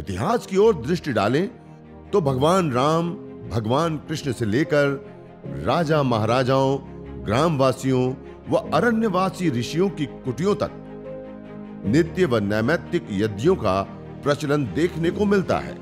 इतिहास की ओर दृष्टि डालें तो भगवान राम भगवान कृष्ण से लेकर राजा महाराजाओं ग्रामवासियों व अरण्यवासी ऋषियों की कुटियों तक नित्य व नैमित्तिक यज्ञों का प्रचलन देखने को मिलता है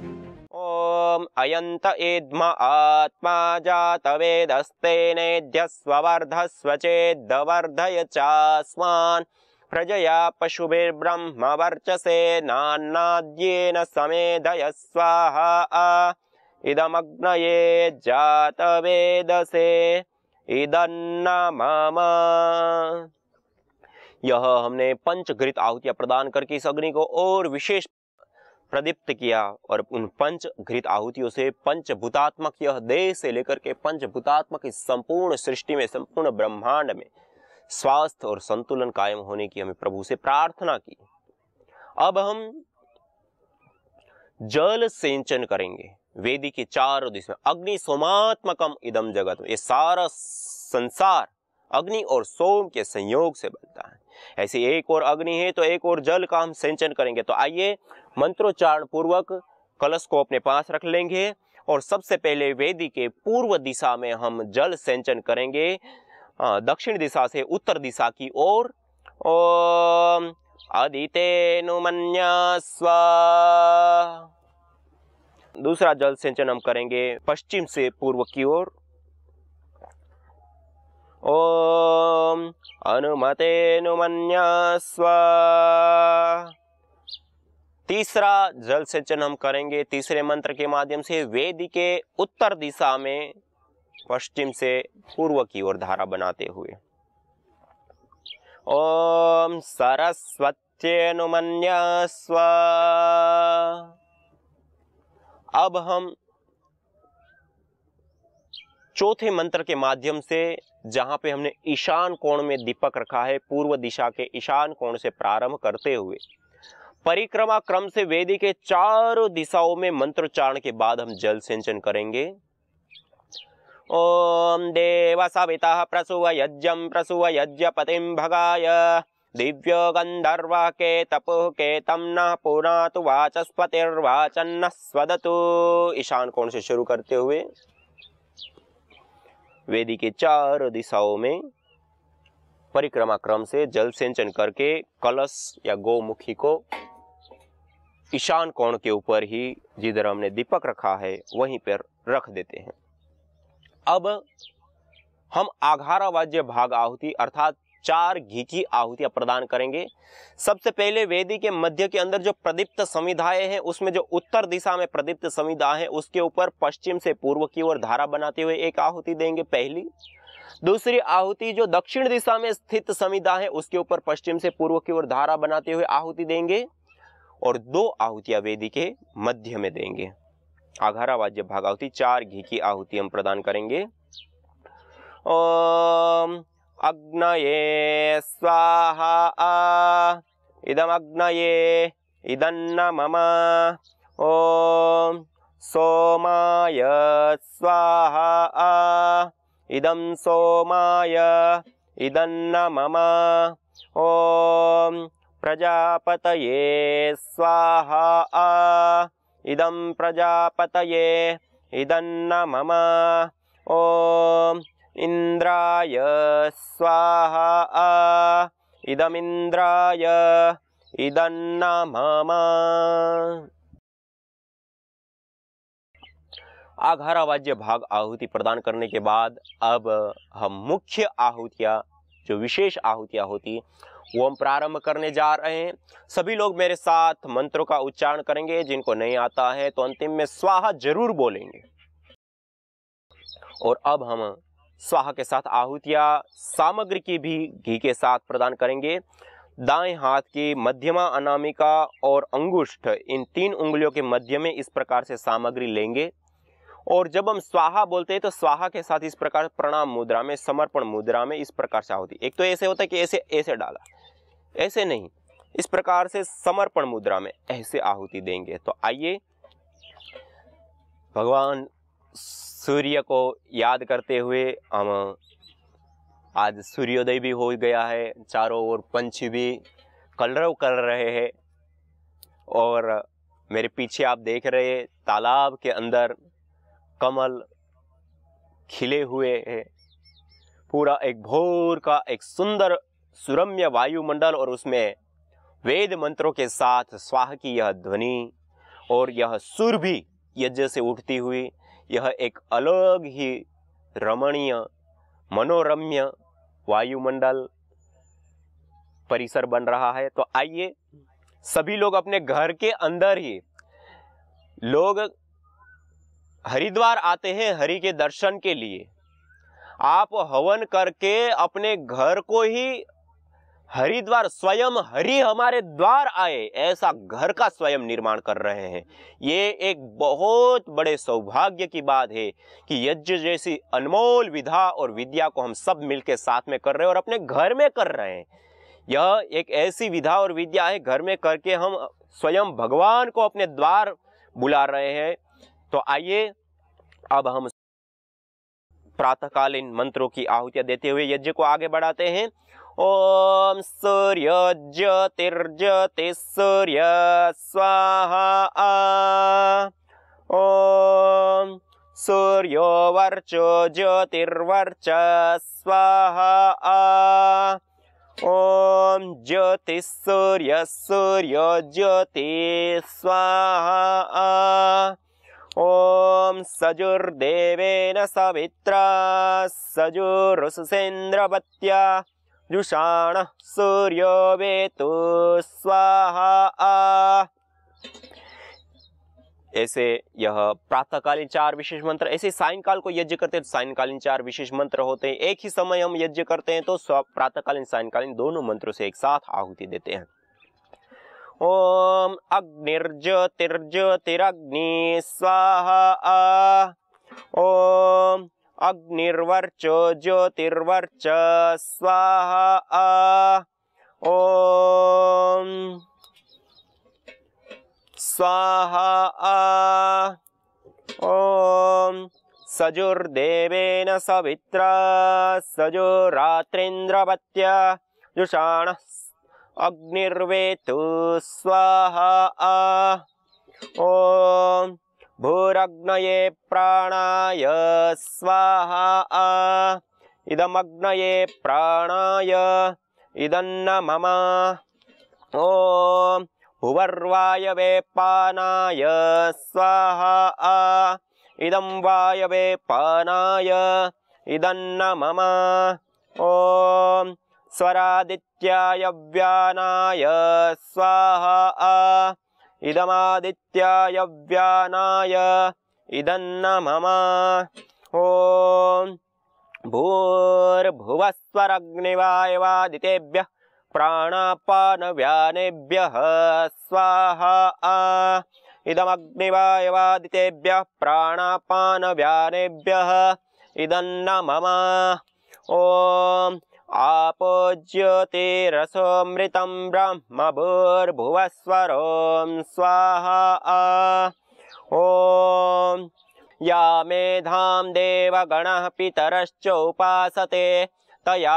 अयंत एद्म आत्मा जात वेदस्ते नेद्यस्वर्धस्व चेद्वर्धय चास्मान प्रजया पशुभिर्ब्रह्म वर्चसे नान्नाद्येन समेधय स्वाहा इदमग्नये जातवेदसे इदन्न मम यह हमने पंच घृत आहुतियां प्रदान करके इस अग्नि को और विशेष प्रदीप्त किया और उन पंच घृत आहुतियों से पंचभूतात्मक यह देह से लेकर के पंचभूतात्मक इस संपूर्ण सृष्टि में संपूर्ण ब्रह्मांड में स्वास्थ्य और संतुलन कायम होने की हमें प्रभु से प्रार्थना की अब हम जल सिंचन करेंगे वेदी के चारों दिशा अग्नि सोमात्मकम इदम जगत ये सारा संसार अग्नि और सोम के संयोग से बनता है ऐसे एक और अग्नि है तो एक और जल का हम सिंचन करेंगे तो आइए मंत्रोच्चारण पूर्वक कलश को अपने पास रख लेंगे और सबसे पहले वेदी के पूर्व दिशा में हम जल सिंचन करेंगे हाँ, दक्षिण दिशा से उत्तर दिशा की ओर ओम अदितेनुमन्यास्व दूसरा जल सिंचन हम करेंगे पश्चिम से पूर्व की ओर ओम अनुमतेनुमन्यास्व तीसरा जल सिंचन हम करेंगे तीसरे मंत्र के माध्यम से वेद के उत्तर दिशा में पश्चिम से पूर्व की ओर धारा बनाते हुए ओम सरस्वत्यनुमन्य स्व अब हम चौथे मंत्र के माध्यम से जहां पे हमने ईशान कोण में दीपक रखा है पूर्व दिशा के ईशान कोण से प्रारंभ करते हुए परिक्रमा क्रम से वेदी के चारों दिशाओं में मंत्रोच्चारण के बाद हम जल सिंचन करेंगे ओम देव सविता प्रसुव ॐ प्रसुव यज्ञ पति भगाय दिव्यो गंधर्व के के गन्धर्वः केतपुः केतं नः पुनातु वाचस्पतिर्वाचन्नः स्वदतु ईशान कोण से शुरू करते हुए वेदी के चार दिशाओं में परिक्रमा क्रम से जल सिंचन करके कलश या गोमुखी को ईशान कोण के ऊपर ही जिधर हमने दीपक रखा है वहीं पर रख देते हैं अब हम वाज्य भाग आहुति अर्थात चार घी की आहुतियां प्रदान करेंगे सबसे पहले वेदी के मध्य के अंदर जो प्रदीप्त समिधाएं हैं उसमें जो उत्तर दिशा में प्रदीप्त समिधा है उसके ऊपर पश्चिम से पूर्व की ओर धारा बनाते हुए एक आहुति देंगे पहली दूसरी आहुति जो दक्षिण दिशा में स्थित समिधा है उसके ऊपर पश्चिम से पूर्व की ओर धारा बनाते हुए आहुति देंगे और दो आहुतियां वेदी के मध्य में देंगे आघारा वाद्य आहुति चार घी की आहुति हम प्रदान करेंगे ओम अग्नये स्वाहा इदमग्नये इदन्न मम ओम सोमाय स्वाहा इदं सोमाय इदन्न मम ओम प्रजापतये स्वाहा इदं प्रजापतये इदन्न मम ॐ इन्द्राय स्वाहा इदमिन्द्राय इदन्न मम आघारावाज्य भाग आहुति प्रदान करने के बाद अब हम मुख्य आहुतियाँ जो विशेष आहुतियाँ होती वो हम प्रारंभ करने जा रहे हैं सभी लोग मेरे साथ मंत्रों का उच्चारण करेंगे जिनको नहीं आता है तो अंतिम में स्वाहा जरूर बोलेंगे और अब हम स्वाहा के साथ आहुतिया सामग्री की भी घी के साथ प्रदान करेंगे दाएं हाथ की मध्यमा अनामिका और अंगुष्ठ इन तीन उंगलियों के मध्य में इस प्रकार से सामग्री लेंगे और जब हम स्वाहा बोलते हैं तो स्वाहा के साथ इस प्रकार प्रणाम मुद्रा में समर्पण मुद्रा में इस प्रकार से आहुति एक तो ऐसे होता है कि ऐसे ऐसे डाला ऐसे नहीं इस प्रकार से समर्पण मुद्रा में ऐसे आहुति देंगे तो आइए भगवान सूर्य को याद करते हुए हम आज सूर्योदय भी हो गया है चारों ओर पंछी भी कलरव कर रहे हैं और मेरे पीछे आप देख रहे हैं तालाब के अंदर कमल खिले हुए हैं पूरा एक भोर का एक सुंदर सुरम्य वायुमंडल और उसमें वेद मंत्रों के साथ स्वाह की यह ध्वनि और यह सुर भी यज्ञ से उठती हुई यह एक अलग ही रमणीय मनोरम्य वायुमंडल परिसर बन रहा है तो आइए सभी लोग अपने घर के अंदर ही लोग हरिद्वार आते हैं हरि के दर्शन के लिए आप हवन करके अपने घर को ही हरिद्वार स्वयं हरि हमारे द्वार आए ऐसा घर का स्वयं निर्माण कर रहे हैं ये एक बहुत बड़े सौभाग्य की बात है कि यज्ञ जैसी अनमोल विधा और विद्या को हम सब मिलकर साथ में कर रहे हैं और अपने घर में कर रहे हैं यह एक ऐसी विधा और विद्या है घर में करके हम स्वयं भगवान को अपने द्वार बुला रहे हैं तो आइए अब हम प्रातःकालीन मंत्रों की आहुतियाँ देते हुए यज्ञ को आगे बढ़ाते हैं सूर्य ज्योतिर्ज्योति सूर्य स्वाहा ॐ सूर्यो वर्चो ज्योतिर्वर्च स्वाहा ज्योति सूर्य सूर्य ज्योति स्वाहा ओम सजुर्देवेन सवित्रा सजुरुसेन्द्रवत्या जुषाणः सूर्यो वेतु स्वाहा ऐसे यह प्रातःकालीन चार विशेष मंत्र ऐसे सायंकाल को यज्ञ करते हैं तो सायंकालीन चार विशेष मंत्र होते हैं एक ही समय हम यज्ञ करते हैं तो प्रातःकालीन सायंकालीन दोनों मंत्रों से एक साथ आहुति देते हैं ओम अग्निर्ज तिरग्नि स्वाहा ओम अग्निर्वर्चो ज्योतिर्वर्च स्वाहा ओ स्वाहा ॐ सजुर्देवेन सवित्रा सजुरात्रेन्द्रवत्य जुषाण अग्निर्वेतु स्वाहा ॐ भूरग्नये प्राणाय स्वाहा इदमग्नये प्राणाय इदन्न मम ओ भुवर्वायवे पानाय स्वाहा इदं वायवे पानाय इदन्न मम ॐ स्वरादित्याय व्यानाय स्वाहा इदमादित्याय व्यानाय मम ॐ भूर्भुवस्वरग्निवायवादितेभ्यः प्राणापानव्यानेभ्यः स्वाहा आ इदमग्निवायवादितेभ्यः प्राणापानव्यानेभ्यः मम ॐ ब्रह्म ब्रह्मभूर्भुवस्वरों स्वाहा ॐ या मेधां देवगण पितरश्चोपासते तया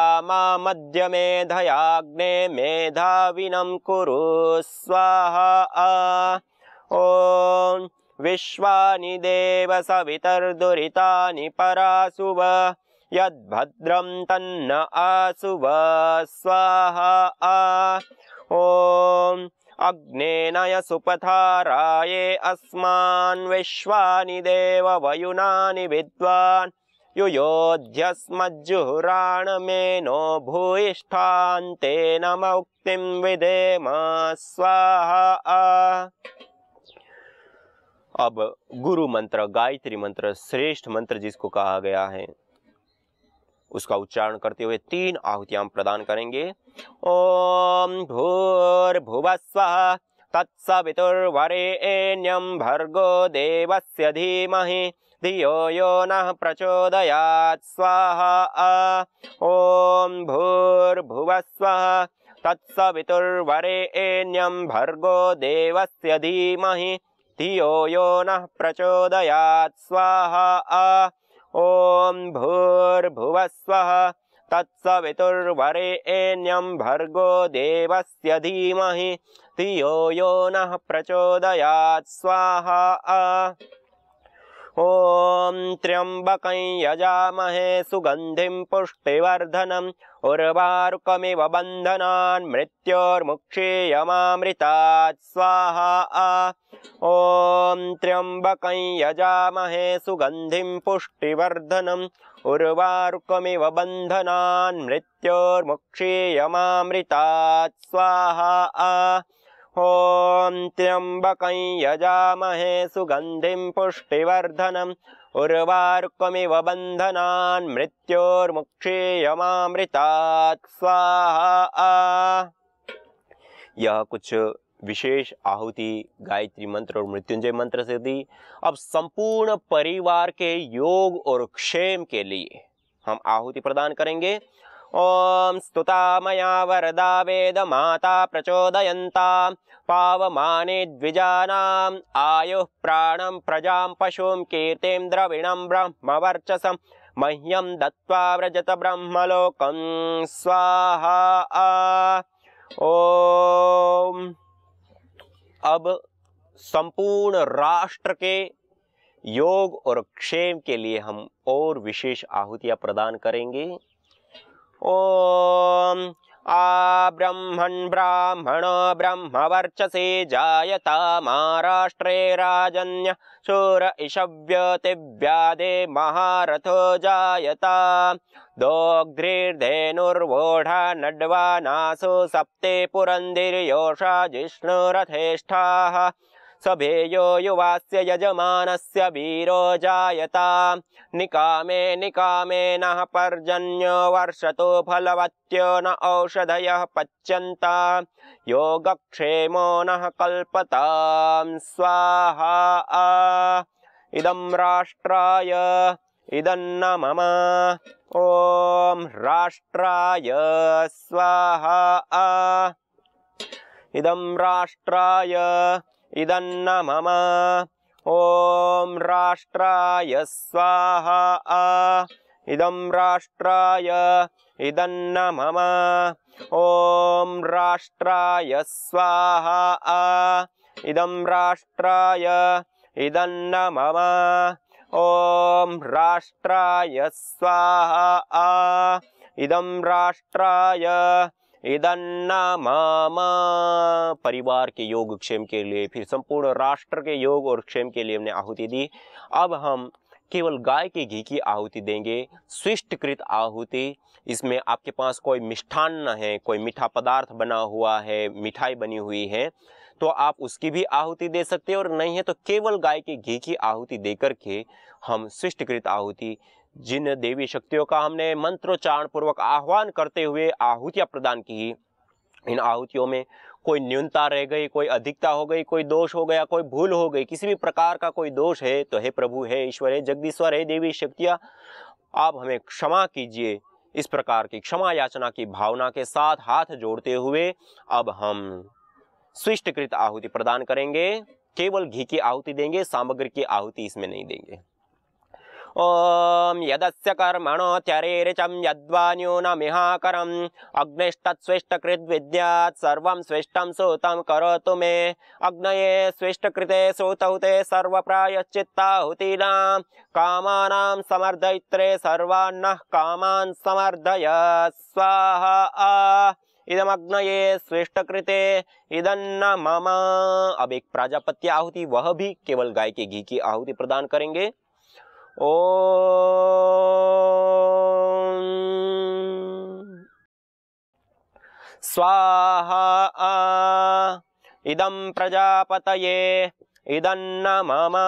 मध्य मेधयाग्ने मेधाविनं कुरु स्वाहा ॐ विश्वानि देवसवितर्दुरितानि परासुव यद्भद्रं तन्न आसुव स्वाहा ॐ अग्नेनय सुपथाराये अस्मान् विश्वानि देववयुनानि विद्वान् युयोध्यस्मज्जुहुराणमेनो भूयिष्ठान्तेन मुक्तिं विदेम स्वाहा अब गुरु मंत्र गायत्री मंत्र श्रेष्ठ मंत्र जिसको कहा गया है उसका उच्चारण करते हुए तीन आहुतियां प्रदान करेंगे ओम भूर भुवस्व तत्सवितुर्वरेण्यं भर्गो देवस्य धीमहि धियो यो न प्रचोदयात् स्वाहा ॐ भूर्भुवस्वः तत्सवितुर्वरेण्यं भर्गो देवस्य धीमहि धियो यो न प्रचोदयात् स्वाहा ॐ भूर्भुवः स्वः तत्सवितुर्वरेण्यं भर्गो देवस्य धीमहि धियो यो नः प्रचोदयात् स्वाहा ॐ त्र्यम्बकं यजामहे सुगन्धिं पुष्टिवर्धनं उर्वारुकमिव बन्धनान् मृत्योर्मुक्षीयमामृतात् स्वाहा ॐ त्र्यम्बकं यजामहे सुगन्धिं पुष्टिवर्धनम् उर्वारुकमिव बन्धनान् मृत्योर्मुक्षीयमामृतात् स्वाहा ॐ त्र्यम्बकं यजामहे सुगन्धिं पुष्टिवर्धनम् उर्वार्कमिव बन्धनान् मृत्योर्मुक्षीयमामृतात् स्वाहा यह कुछ विशेष आहुति गायत्री मंत्र और मृत्युंजय मंत्र से दी अब संपूर्ण परिवार के योग और क्षेम के लिए हम आहुति प्रदान करेंगे ॐ स्तुता मया वरदा वेदमाता प्रचोदयन्ता पावमाने द्विजानाम् आयुः प्राणं प्रजां पशुं कीर्तिं द्रविणं ब्रह्मवर्चसं मह्यं दत्त्वा व्रजत ब्रह्मलोकं स्वाहा ओ अब संपूर्ण राष्ट्र के योग और क्षेम के लिए हम और विशेष आहुतियाँ प्रदान करेंगे ॐ आ ब्रह्मन् ब्राह्मणो ब्रह्मवर्चसे जायता महाराष्ट्रे राजन्य शूर इषव्यतिव्यादे महारथो जायता दोग्ध्रीर्धेनुर्वोढा नड्वा नासु सप्ते पुरन्दिर्योषा जिष्णुरथेष्ठाः सभेयो युवास्य यजमानस्य वीरो जायता निकामे निकामे नः पर्जन्यो वर्षतो फलवत्यो न औषधयः पच्यन्ता योगक्षेमो नः कल्पतां स्वाहा इदं राष्ट्राय इदन्न मम ॐ राष्ट्राय स्वाहा इदं राष्ट्राय इदं मम ॐ राष्ट्राय स्वाहा आ इदं राष्ट्राय इदं न मम ॐ राष्ट्राय स्वाहा इदं राष्ट्राय इदं न मम ॐ राष्ट्राय स्वाहा आ इदं राष्ट्राय मामा परिवार के योग क्षेम के लिए फिर संपूर्ण राष्ट्र के योग और क्षेम के लिए हमने आहुति दी अब हम केवल गाय के घी की आहुति देंगे स्विष्टकृत आहुति इसमें आपके पास कोई मिष्ठान्न है कोई मीठा पदार्थ बना हुआ है मिठाई बनी हुई है तो आप उसकी भी आहुति दे सकते हैं और नहीं है तो केवल गाय के घी की आहुति दे करके हम स्विष्टकृत आहुति जिन देवी शक्तियों का हमने मंत्रोच्चारण पूर्वक आह्वान करते हुए आहुतियाँ प्रदान की इन आहुतियों में कोई न्यूनता रह गई कोई अधिकता हो गई कोई दोष हो गया कोई भूल हो गई किसी भी प्रकार का कोई दोष है तो हे प्रभु हे ईश्वर हे जगदीश्वर हे देवी शक्तियाँ आप हमें क्षमा कीजिए इस प्रकार की क्षमा याचना की भावना के साथ हाथ जोड़ते हुए अब हम स्विष्टकृत आहुति प्रदान करेंगे केवल घी की आहुति देंगे सामग्री की आहुति इसमें नहीं देंगे ओम यदस्य कर्मणो त्यरेरिचं यद्वा न्यूनमिहाकरम् अग्निष्टत्स्विष्टकृद्विद्यात् सर्वं स्विष्टं सुतं करोतु मे अग्नये स्विष्टकृते सुतौ ते सर्वप्रायश्चित्ताहुतीनां कामानां समर्दयित्रे सर्वान्न कामान समर्दय स्वाहा इदमग्नये श्रेष्ठकृते इदन्न मामा अब एक प्राजापत्य आहुति वह भी केवल गाय के घी की आहुति प्रदान करेंगे ॐ स्वाहा इदं प्रजापतये इदन्न मामा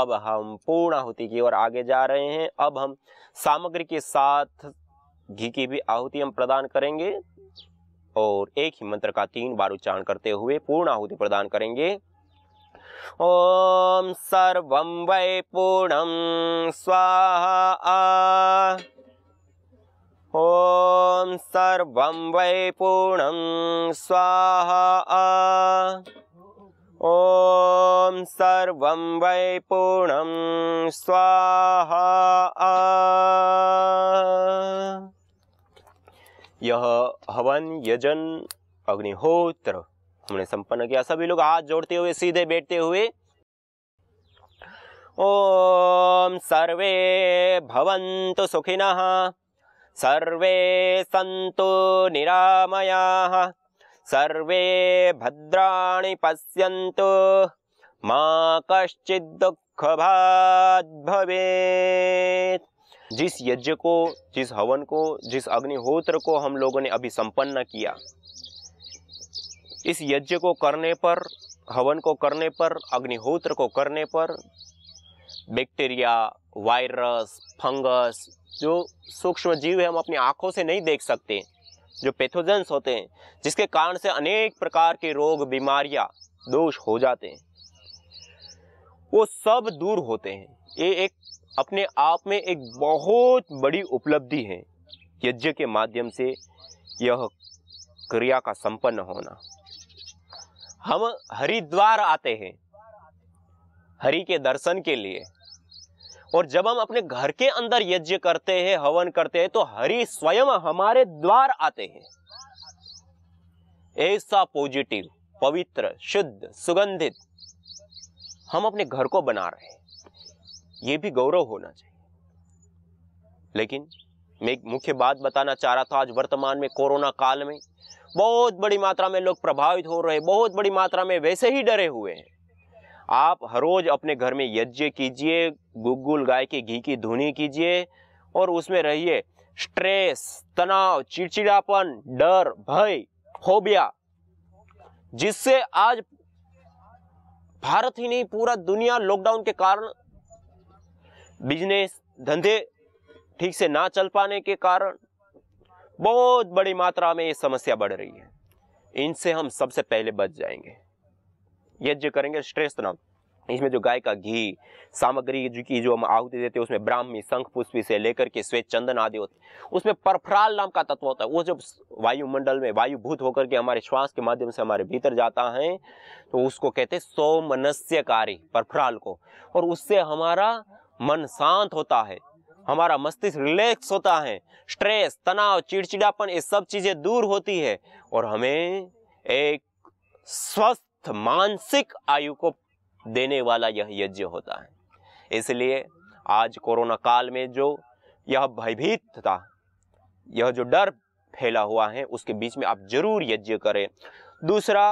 अब हम पूर्णाहुति की ओर आगे जा रहे हैं अब हम सामग्री के साथ घी की भी आहुति हम प्रदान करेंगे और एक ही मंत्र का तीन बार उच्चारण करते हुए पूर्ण आहुति प्रदान करेंगे ॐ सर्वं वै पूर्णं स्वाहा ॐ सर्वं वै पूर्णं स्वाहा ॐ सर्वं वै पूर्णं स्वाहा यह हवन यजन अग्निहोत्र हमने संपन्न किया सभी लोग हाथ जोड़ते हुए सीधे बैठते हुए ओम सर्वे भवंतु सुखिन सर्वे संतु निरामया सर्वे भद्राणि पश्यन्तु मा दुख भाद भवे जिस यज्ञ को जिस हवन को जिस अग्निहोत्र को हम लोगों ने अभी संपन्न किया इस यज्ञ को करने पर हवन को करने पर अग्निहोत्र को करने पर बैक्टीरिया वायरस फंगस जो सूक्ष्म जीव है हम अपनी आंखों से नहीं देख सकते जो पैथोजेंस होते हैं जिसके कारण से अनेक प्रकार के रोग बीमारियां दोष हो जाते हैं वो सब दूर होते हैं ये एक अपने आप में एक बहुत बड़ी उपलब्धि है यज्ञ के माध्यम से यह क्रिया का संपन्न होना हम हरिद्वार आते हैं हरि के दर्शन के लिए और जब हम अपने घर के अंदर यज्ञ करते हैं हवन करते हैं तो हरि स्वयं हमारे द्वार आते हैं ऐसा पॉजिटिव पवित्र शुद्ध सुगंधित हम अपने घर को बना रहे हैं ये भी गौरव होना चाहिए लेकिन मैं एक मुख्य बात बताना चाह रहा था आज वर्तमान में कोरोना काल में बहुत बड़ी मात्रा में लोग प्रभावित हो रहे बहुत बड़ी मात्रा में वैसे ही डरे हुए हैं आप हर रोज अपने घर में यज्ञ कीजिए गुगुल गाय के घी की धुनी कीजिए और उसमें रहिए स्ट्रेस तनाव चिड़चिड़ापन डर भय होबिया जिससे आज भारत ही नहीं पूरा दुनिया लॉकडाउन के कारण बिजनेस धंधे ठीक से ना चल पाने के कारण बहुत बड़ी मात्रा में ये समस्या बढ़ रही है इनसे हम सबसे पहले बच जाएंगे यज्ञ करेंगे श्रेष्ठ नाम इसमें जो गाय का घी सामग्री जो की जो हम आहुति देते हैं उसमें ब्राह्मी शंख पुष्पी से लेकर के श्वेत चंदन आदि होते हैं उसमें परफ्राल नाम का तत्व होता है वो जब वायुमंडल में वायुभूत होकर के हमारे श्वास के माध्यम से हमारे भीतर जाता है तो उसको कहते हैं सोमनस्यकारी परफराल को और उससे हमारा मन शांत होता है हमारा मस्तिष्क रिलैक्स होता है स्ट्रेस तनाव चिड़चिड़ापन ये सब चीज़ें दूर होती है और हमें एक स्वस्थ मानसिक आयु को देने वाला यह यज्ञ होता है इसलिए आज कोरोना काल में जो यह भयभीत था यह जो डर फैला हुआ है उसके बीच में आप जरूर यज्ञ करें दूसरा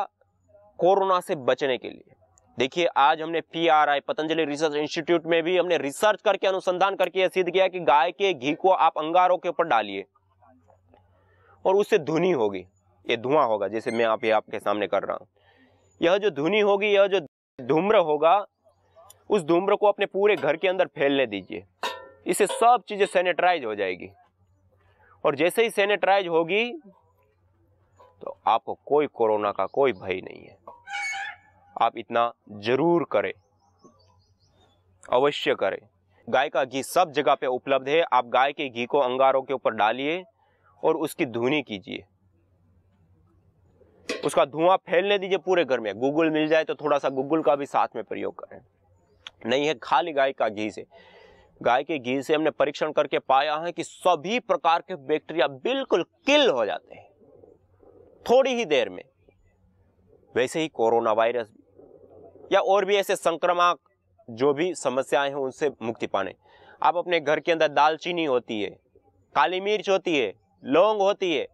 कोरोना से बचने के लिए देखिए आज हमने P R I Patanjali research institute में भी हमने रिसर्च करके अनुसंधान करके यह सिद्ध किया कि गाय के घी को आप अंगारों के ऊपर डालिए और उससे धुनी होगी ये धुआं होगा जैसे मैं आप ये आपके सामने कर रहा हूँ यह जो धुनी होगी यह जो धूम्र होगा उस धूम्र को अपने पूरे घर के अंदर फैलने दीजिए इससे सब चीज़ें सैनिटाइज हो जाएगी और जैसे ही सैनिटाइज होगी तो आपको कोई कोरोना का कोई भय नहीं है आप इतना ज़रूर करें अवश्य करें गाय का घी सब जगह पे उपलब्ध है आप गाय के घी को अंगारों के ऊपर डालिए और उसकी धुनी कीजिए उसका धुआं फैलने दीजिए पूरे घर में गूगल मिल जाए तो थोड़ा सा गूगल का भी साथ में प्रयोग करें नहीं है खाली गाय का घी से गाय के घी से हमने परीक्षण करके पाया है कि सभी प्रकार के बैक्टीरिया बिल्कुल किल हो जाते हैं थोड़ी ही देर में वैसे ही कोरोना वायरस भी या और भी ऐसे संक्रामक जो भी समस्याएं हैं उनसे मुक्ति पाने आप अपने घर के अंदर दालचीनी होती है काली मिर्च होती है लौंग होती है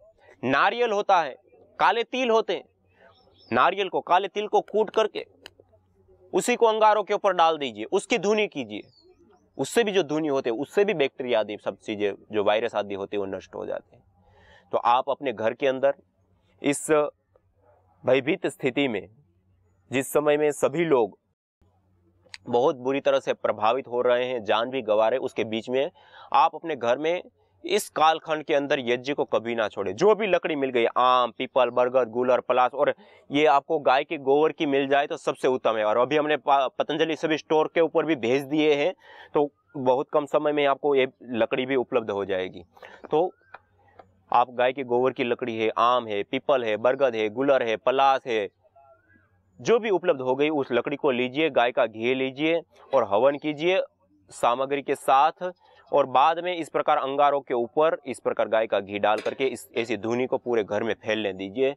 नारियल होता है काले तिल होते हैं नारियल को काले तिल को कूट करके उसी को अंगारों के ऊपर डाल दीजिए उसकी धुनी कीजिए उससे भी जो धुनी होते हैं उससे भी बैक्टीरिया आदि सब चीज़ें जो वायरस आदि होते हैं वो नष्ट हो जाते हैं तो आप अपने घर के अंदर इस भयभीत स्थिति में जिस समय में सभी लोग बहुत बुरी तरह से प्रभावित हो रहे हैं जान भी गंवा रहे उसके बीच में आप अपने घर में इस कालखंड के अंदर यज्ञ को कभी ना छोड़े जो भी लकड़ी मिल गई आम पीपल बरगद गुलर पलास और ये आपको गाय के गोबर की मिल जाए तो सबसे उत्तम है और अभी हमने पतंजलि सभी स्टोर के ऊपर भी भेज दिए हैं तो बहुत कम समय में आपको ये लकड़ी भी उपलब्ध हो जाएगी तो आप गाय के गोबर की लकड़ी है आम है पीपल है बरगद है गुलर है पलास है जो भी उपलब्ध हो गई उस लकड़ी को लीजिए गाय का घी लीजिए और हवन कीजिए सामग्री के साथ और बाद में इस प्रकार अंगारों के ऊपर इस प्रकार गाय का घी डाल करके इस ऐसी धुनी को पूरे घर में फैलने दीजिए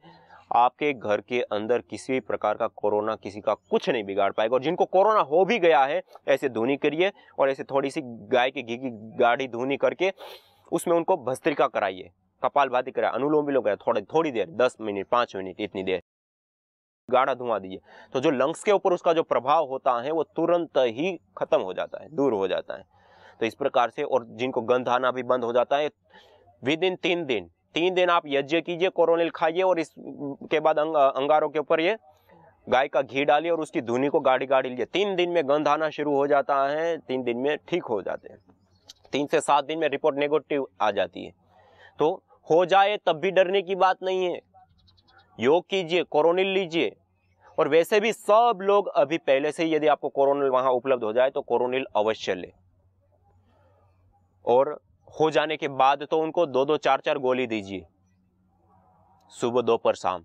आपके घर के अंदर किसी भी प्रकार का कोरोना किसी का कुछ नहीं बिगाड़ पाएगा और जिनको कोरोना हो भी गया है ऐसे धुनी करिए और ऐसे थोड़ी सी गाय के घी की गाढ़ी धुनी करके उसमें उनको भस्त्रिका कराइए कपाल भाती कराए अनुलोम विलोम कराए थोड़ी थोड़ी देर दस मिनट पाँच मिनट इतनी देर गाढ़ा धुआं दीजिए तो जो लंग्स के ऊपर उसका जो प्रभाव होता है वो तुरंत ही खत्म हो जाता है दूर हो जाता है तो इस प्रकार से और जिनको गंध आना भी बंद हो जाता है विद इन तीन दिन तीन दिन आप यज्ञ कीजिए कोरोनिल खाइए और इसके बाद अंग, अंगारों के ऊपर ये गाय का घी डालिए और उसकी धुनी को गाड़ी गाड़ी लीजिए तीन दिन में गंध आना शुरू हो जाता है तीन दिन में ठीक हो जाते हैं तीन से सात दिन में रिपोर्ट नेगेटिव आ जाती है तो हो जाए तब भी डरने की बात नहीं है योग कीजिए कोरोनिल लीजिए और वैसे भी सब लोग अभी पहले से ही यदि आपको कोरोनिल वहां उपलब्ध हो जाए तो कोरोनिल अवश्य ले और हो जाने के बाद तो उनको दो दो चार चार गोली दीजिए सुबह दोपहर शाम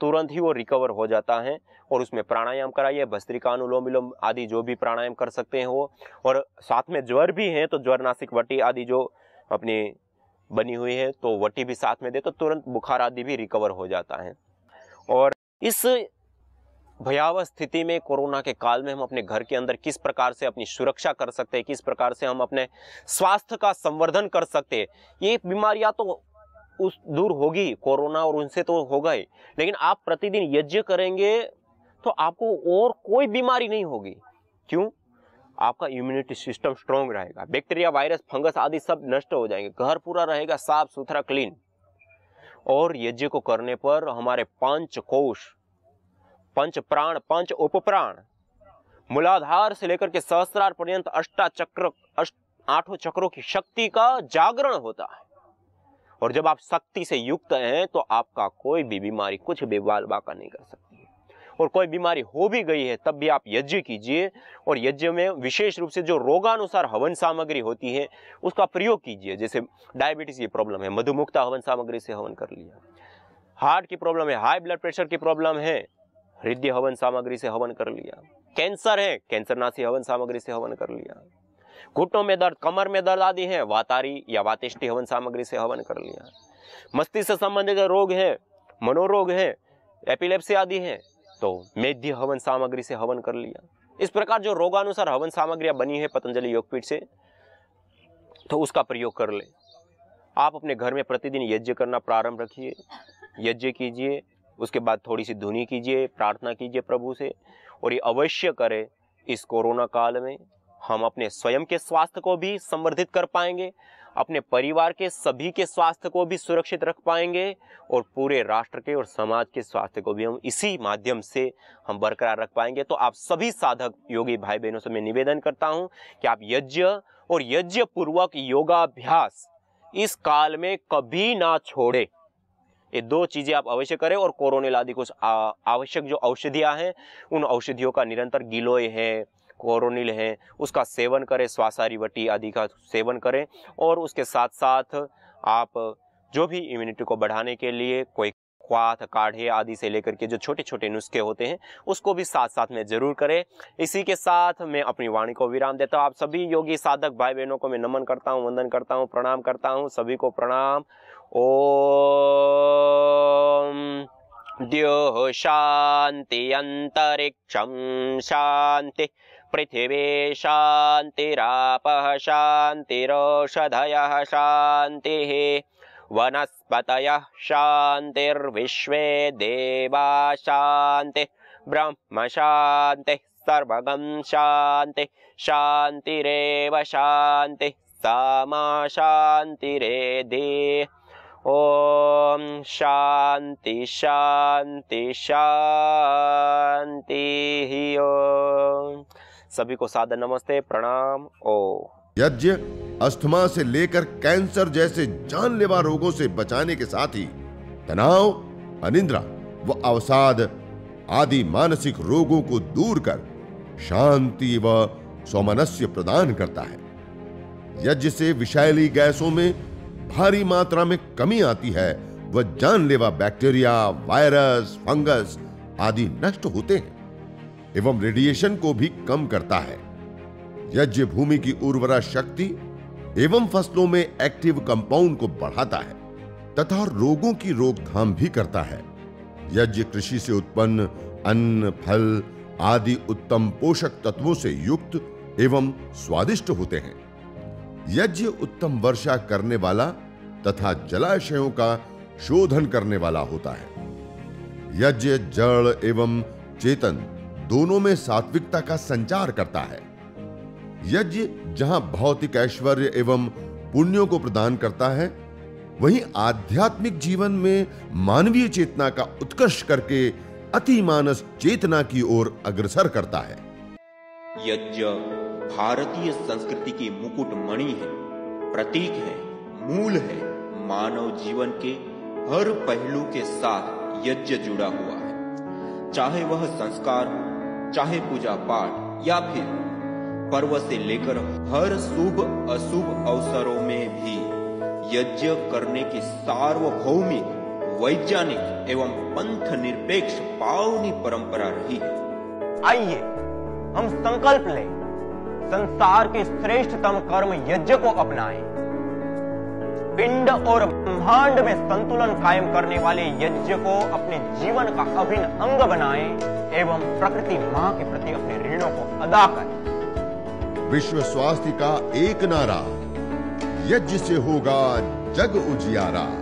तुरंत ही वो रिकवर हो जाता है और उसमें प्राणायाम कराइए भस्त्रिका अनुलोम विलोम आदि जो भी प्राणायाम कर सकते हैं वो और साथ में ज्वर भी हैं तो ज्वर नासिक वटी आदि जो अपनी बनी हुई है तो वटी भी साथ में दे तो तुरंत बुखार आदि भी रिकवर हो जाता है और इस भयावह स्थिति में कोरोना के काल में हम अपने घर के अंदर किस प्रकार से अपनी सुरक्षा कर सकते हैं किस प्रकार से हम अपने स्वास्थ्य का संवर्धन कर सकते हैं ये बीमारियां तो उस दूर होगी कोरोना और उनसे तो हो गए लेकिन आप प्रतिदिन यज्ञ करेंगे तो आपको और कोई बीमारी नहीं होगी क्यों आपका इम्यूनिटी सिस्टम स्ट्रांग रहेगा बैक्टीरिया वायरस फंगस आदि सब नष्ट हो जाएंगे घर पूरा रहेगा साफ सुथरा क्लीन और यज्ञ को करने पर हमारे पंच कोश पंच प्राण पंच उपप्राण मूलाधार से लेकर के सहस्त्रार पर्यंत अष्टा चक्र अष्ट आठों चक्रों की शक्ति का जागरण होता है और जब आप शक्ति से युक्त हैं तो आपका कोई भी बीमारी कुछ भी बाल बाका नहीं कर सकता और कोई बीमारी हो भी गई है तब भी आप यज्ञ कीजिए और यज्ञ में विशेष रूप से जो रोगानुसार हवन सामग्री होती है उसका प्रयोग कीजिए जैसे डायबिटीज़ की प्रॉब्लम है मधुमुक्ता हवन सामग्री से हवन कर लिया हार्ट की प्रॉब्लम है हाई ब्लड प्रेशर की प्रॉब्लम है हृदय हवन सामग्री से हवन कर लिया कैंसर है कैंसर नासी हवन सामग्री से हवन कर लिया घुटनों में दर्द कमर में दर्द आदि है वातारी या वातिष्ठी हवन सामग्री से हवन कर लिया मस्तिष्क से संबंधित रोग है मनोरोग है एपिलेप्सी आदि है तो मेध्य हवन सामग्री से हवन कर लिया इस प्रकार जो रोगानुसार हवन सामग्रियाँ बनी है पतंजलि योगपीठ से तो उसका प्रयोग कर ले आप अपने घर में प्रतिदिन यज्ञ करना प्रारंभ रखिए यज्ञ कीजिए उसके बाद थोड़ी सी धुनी कीजिए प्रार्थना कीजिए प्रभु से और ये अवश्य करें इस कोरोना काल में हम अपने स्वयं के स्वास्थ्य को भी संवर्धित कर पाएंगे अपने परिवार के सभी के स्वास्थ्य को भी सुरक्षित रख पाएंगे और पूरे राष्ट्र के और समाज के स्वास्थ्य को भी हम इसी माध्यम से हम बरकरार रख पाएंगे तो आप सभी साधक योगी भाई बहनों से मैं निवेदन करता हूँ कि आप यज्ञ और यज्ञ पूर्वक योगाभ्यास इस काल में कभी ना छोड़े ये दो चीज़ें आप अवश्य करें और कोरोनिल आदि कुछ आवश्यक जो औषधियां हैं उन औषधियों का निरंतर गिलोय है कोरोनिल हैं उसका सेवन करें श्वासारी वटी आदि का सेवन करें और उसके साथ साथ आप जो भी इम्यूनिटी को बढ़ाने के लिए कोई क्वाथ काढ़े आदि से लेकर के जो छोटे छोटे नुस्खे होते हैं उसको भी साथ साथ में जरूर करें इसी के साथ मैं अपनी वाणी को विराम देता हूँ आप सभी योगी साधक भाई बहनों को मैं नमन करता हूँ वंदन करता हूँ प्रणाम करता हूँ सभी को प्रणाम ओ द्यो शांति अंतरिक्षम शांति पृथिवी शातिराप शातिषधय शाति वनस्पत शान्तिर्विश्वे देवा शाति शान्तिः ब्रह्मशान्तिः सर्वगं शान्तिः शान्तिरेव शान्तिः सामा शान्तिरेधि ॐ शान्ति शान्ति शान्तिः सभी को सादर नमस्ते प्रणाम ओ यज्ञ अस्थमा से लेकर कैंसर जैसे जानलेवा रोगों से बचाने के साथ ही तनाव अनिंद्रा व अवसाद आदि मानसिक रोगों को दूर कर शांति व सौमनस्य प्रदान करता है यज्ञ से विषैली गैसों में भारी मात्रा में कमी आती है व जानलेवा बैक्टीरिया वायरस फंगस आदि नष्ट होते हैं एवं रेडिएशन को भी कम करता है यज्ञ भूमि की उर्वरा शक्ति एवं फसलों में एक्टिव कंपाउंड को बढ़ाता है तथा रोगों की रोकथाम भी करता है यज्ञ कृषि से उत्पन्न अन्न फल आदि उत्तम पोषक तत्वों से युक्त एवं स्वादिष्ट होते हैं यज्ञ उत्तम वर्षा करने वाला तथा जलाशयों का शोधन करने वाला होता है यज्ञ जड़ एवं चेतन दोनों में सात्विकता का संचार करता है यज्ञ जहां भौतिक ऐश्वर्य एवं पुण्यों को प्रदान करता है वहीं आध्यात्मिक जीवन में मानवीय चेतना का उत्कर्ष करके अतिमानस चेतना की ओर अग्रसर करता है यज्ञ भारतीय संस्कृति की मुकुट मणि है प्रतीक है मूल है मानव जीवन के हर पहलू के साथ यज्ञ जुड़ा हुआ है चाहे वह संस्कार हो चाहे पूजा पाठ या फिर पर्व से लेकर हर शुभ अशुभ अवसरों में भी यज्ञ करने की सार्वभौमिक वैज्ञानिक एवं पंथ निरपेक्ष पावनी परंपरा रही है आइए हम संकल्प लें संसार के श्रेष्ठतम कर्म यज्ञ को अपनाएं पिंड और ब्रह्मांड में संतुलन कायम करने वाले यज्ञ को अपने जीवन का अभिन्न अंग बनाए एवं प्रकृति माँ के प्रति अपने ऋणों को अदा करें विश्व स्वास्थ्य का एक नारा यज्ञ से होगा जग उजियारा